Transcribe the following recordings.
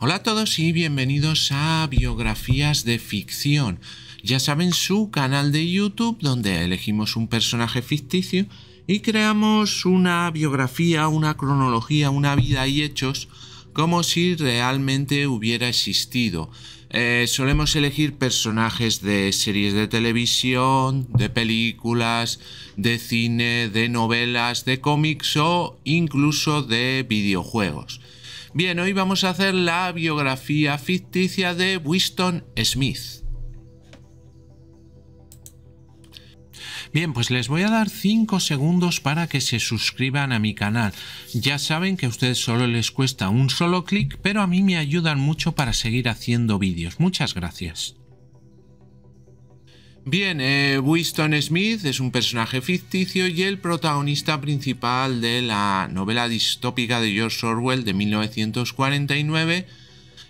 Hola a todos y bienvenidos a Biografías de Ficción. Ya saben, su canal de YouTube donde elegimos un personaje ficticio y creamos una biografía, una cronología, una vida y hechos como si realmente hubiera existido. Eh, solemos elegir personajes de series de televisión, de películas, de cine, de novelas, de cómics o incluso de videojuegos. Bien, hoy vamos a hacer la biografía ficticia de Winston Smith. Bien, pues les voy a dar 5 segundos para que se suscriban a mi canal. Ya saben que a ustedes solo les cuesta un solo clic, pero a mí me ayudan mucho para seguir haciendo vídeos. Muchas gracias. Bien, eh, Winston Smith es un personaje ficticio y el protagonista principal de la novela distópica de George Orwell de 1949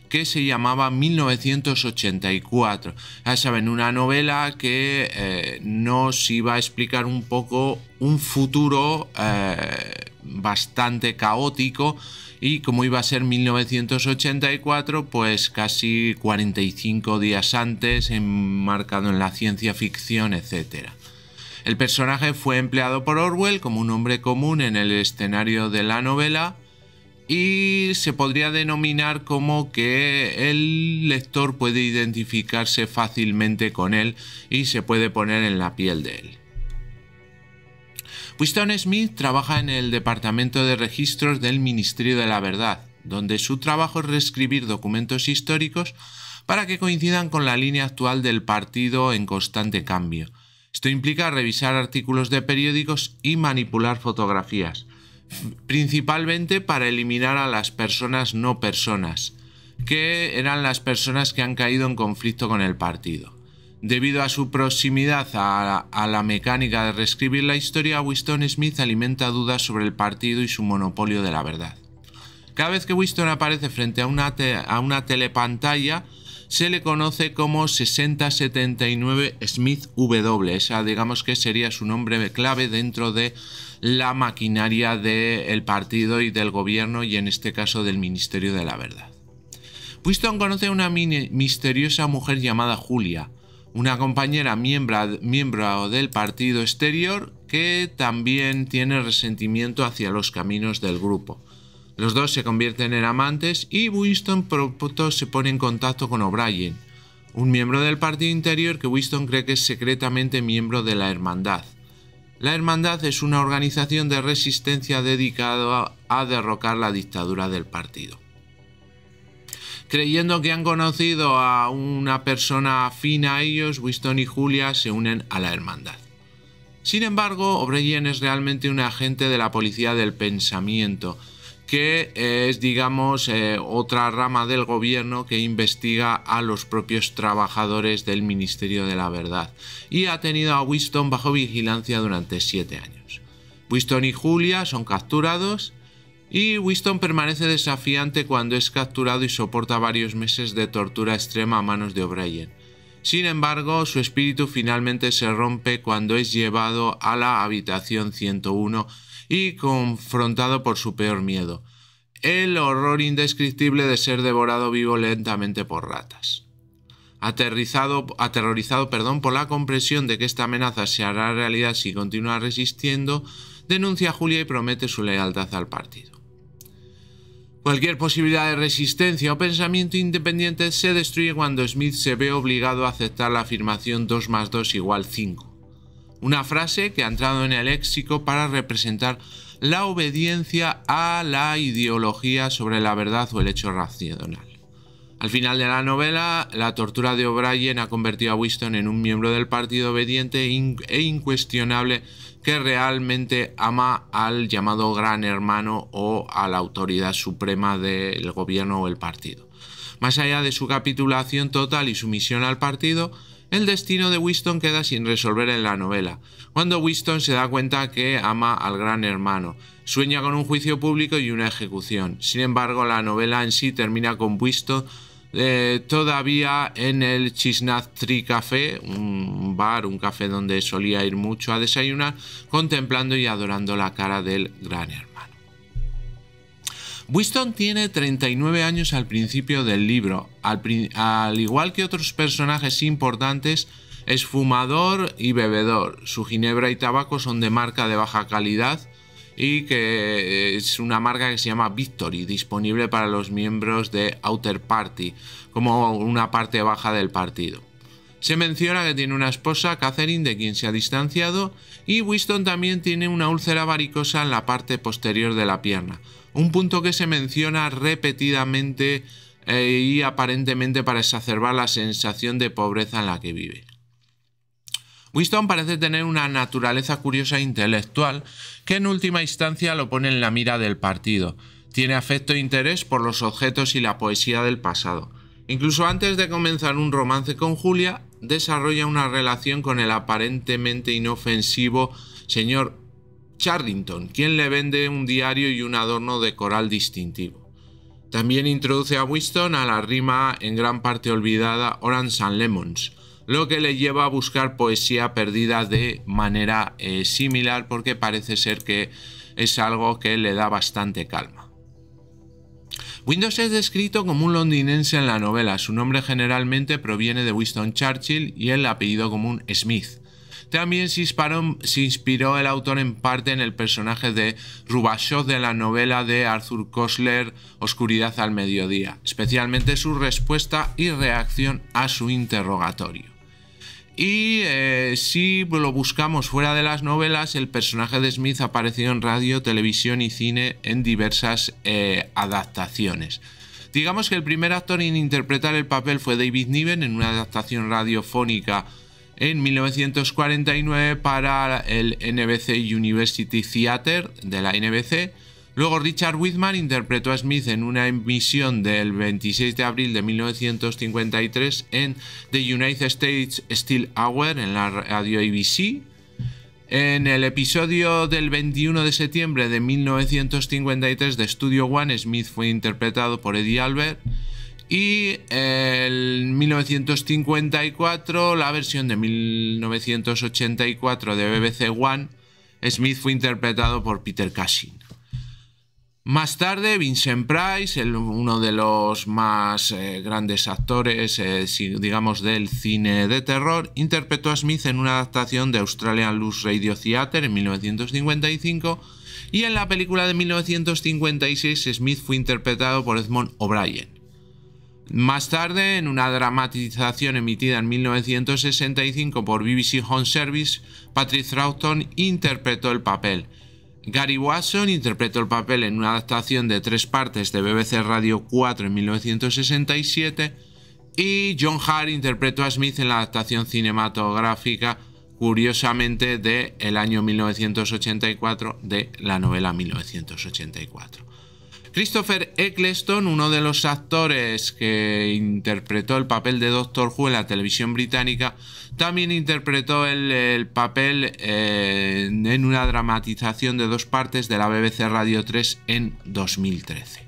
que se llamaba 1984. Ya saben, una novela que eh, nos iba a explicar un poco un futuro eh, bastante caótico y como iba a ser 1984, pues casi 45 días antes, enmarcado en la ciencia ficción, etc. El personaje fue empleado por Orwell como un hombre común en el escenario de la novela y se podría denominar como que el lector puede identificarse fácilmente con él y se puede poner en la piel de él. Winston Smith trabaja en el Departamento de Registros del Ministerio de la Verdad, donde su trabajo es reescribir documentos históricos para que coincidan con la línea actual del partido en constante cambio. Esto implica revisar artículos de periódicos y manipular fotografías, principalmente para eliminar a las personas no personas, que eran las personas que han caído en conflicto con el partido. Debido a su proximidad a la, mecánica de reescribir la historia, Winston Smith alimenta dudas sobre el partido y su monopolio de la verdad. Cada vez que Winston aparece frente a una, telepantalla, se le conoce como 6079 Smith W, esa digamos que sería su nombre clave dentro de la maquinaria del partido y del gobierno y en este caso del Ministerio de la Verdad. Winston conoce a una misteriosa mujer llamada Julia, una compañera miembro, miembro del partido exterior que también tiene resentimiento hacia los caminos del grupo. Los dos se convierten en amantes y Winston pronto se pone en contacto con O'Brien, un miembro del partido interior que Winston cree que es secretamente miembro de la Hermandad. La Hermandad es una organización de resistencia dedicada a derrocar la dictadura del partido. Creyendo que han conocido a una persona afina a ellos, Winston y Julia se unen a la hermandad. Sin embargo, O'Brien es realmente un agente de la policía del pensamiento, que es, digamos, eh, otra rama del gobierno que investiga a los propios trabajadores del Ministerio de la Verdad y ha tenido a Winston bajo vigilancia durante siete años. Winston y Julia son capturados y Winston permanece desafiante cuando es capturado y soporta varios meses de tortura extrema a manos de O'Brien. Sin embargo, su espíritu finalmente se rompe cuando es llevado a la habitación 101 y confrontado por su peor miedo, el horror indescriptible de ser devorado vivo lentamente por ratas. aterrorizado perdón, por la comprensión de que esta amenaza se hará realidad si continúa resistiendo, denuncia a Julia y promete su lealtad al partido. Cualquier posibilidad de resistencia o pensamiento independiente se destruye cuando Smith se ve obligado a aceptar la afirmación 2 más 2 igual 5, una frase que ha entrado en el léxico para representar la obediencia a la ideología sobre la verdad o el hecho racional. Al final de la novela, la tortura de O'Brien ha convertido a Winston en un miembro del partido obediente e, e incuestionable que realmente ama al llamado gran hermano o a la autoridad suprema del gobierno o el partido. Más allá de su capitulación total y sumisión al partido, el destino de Winston queda sin resolver en la novela, cuando Winston se da cuenta que ama al gran hermano, sueña con un juicio público y una ejecución. Sin embargo, la novela en sí termina con Winston eh, todavía en el Chisnaz Tree Café, un bar, un café donde solía ir mucho a desayunar, contemplando y adorando la cara del gran hermano. Winston tiene 39 años al principio del libro, al, al igual que otros personajes importantes, es fumador y bebedor. Su ginebra y tabaco son de marca de baja calidad y que eh, es una marca que se llama Victory, disponible para los miembros de Outer Party, como una parte baja del partido. Se menciona que tiene una esposa, Catherine, de quien se ha distanciado, y Winston también tiene una úlcera varicosa en la parte posterior de la pierna, un punto que se menciona repetidamente eh, y aparentemente para exacerbar la sensación de pobreza en la que vive. Winston parece tener una naturaleza curiosa e intelectual que en última instancia lo pone en la mira del partido. Tiene afecto e interés por los objetos y la poesía del pasado. Incluso antes de comenzar un romance con Julia, desarrolla una relación con el aparentemente inofensivo señor Charlington, quien le vende un diario y un adorno de coral distintivo. También introduce a Winston a la rima en gran parte olvidada Orange and Lemons, lo que le lleva a buscar poesía perdida de manera eh, similar porque parece ser que es algo que le da bastante calma. Windows es descrito como un londinense en la novela, su nombre generalmente proviene de Winston Churchill y el apellido común Smith. También se inspiró, se inspiró, el autor en parte en el personaje de Rubashov de la novela de Arthur Kosler Oscuridad al Mediodía, especialmente su respuesta y reacción a su interrogatorio. Y eh, si lo buscamos fuera de las novelas, el personaje de Smith ha aparecido en radio, televisión y cine en diversas eh, adaptaciones. Digamos que el primer actor en interpretar el papel fue David Niven en una adaptación radiofónica en 1949 para el NBC University Theater de la NBC. Luego Richard Whitman interpretó a Smith en una emisión del 26 de abril de 1953 en The United States Steel Hour en la radio ABC. En el episodio del 21 de septiembre de 1953 de Studio One, Smith fue interpretado por Eddie Albert. Y en 1954, la versión de 1984 de BBC One, Smith fue interpretado por Peter Cushing. Más tarde, Vincent Price, uno de los más eh, grandes actores, eh, digamos, del cine de terror, interpretó a Smith en una adaptación de Australian Luz Radio Theatre en 1955 y en la película de 1956 Smith fue interpretado por Edmond O'Brien. Más tarde, en una dramatización emitida en 1965 por BBC Home Service, Patrick Troughton interpretó el papel. Gary Watson interpretó el papel en una adaptación de tres partes de BBC Radio 4 en 1967 y John Hart interpretó a Smith en la adaptación cinematográfica, curiosamente, de el año 1984 de la novela 1984. Christopher Eccleston, uno de los actores que interpretó el papel de Doctor Who en la televisión británica, también interpretó el, papel eh, en una dramatización de dos partes de la BBC Radio 3 en 2013.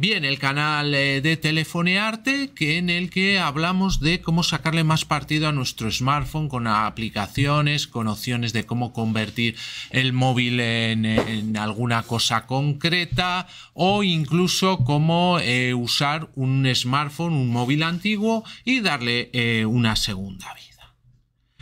Bien, el canal eh, de Telefonearte, que en el que hablamos de cómo sacarle más partido a nuestro smartphone con aplicaciones, con opciones de cómo convertir el móvil en, alguna cosa concreta o incluso cómo eh, usar un smartphone, un móvil antiguo y darle eh, una segunda vida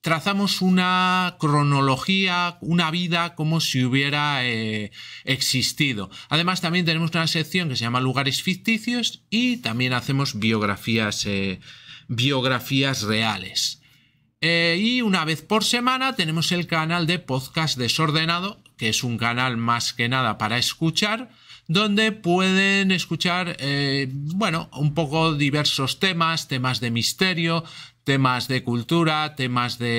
trazamos una cronología, una vida como si hubiera eh, existido. Además, también tenemos una sección que se llama Lugares Ficticios y también hacemos biografías, eh, biografías reales. Eh, y una vez por semana tenemos el canal de podcast desordenado, que es un canal más que nada para escuchar, donde pueden escuchar, bueno, un poco diversos temas, temas de misterio, temas de cultura, temas de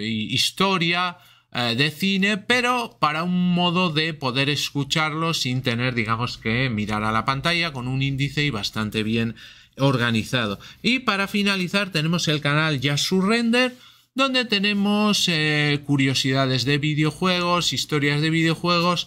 eh, historia, eh, de cine, pero para un modo de poder escucharlo sin tener, digamos, que mirar a la pantalla con un índice y bastante bien organizado. Y para finalizar tenemos el canal Ya Render, donde tenemos eh, curiosidades de videojuegos, historias de videojuegos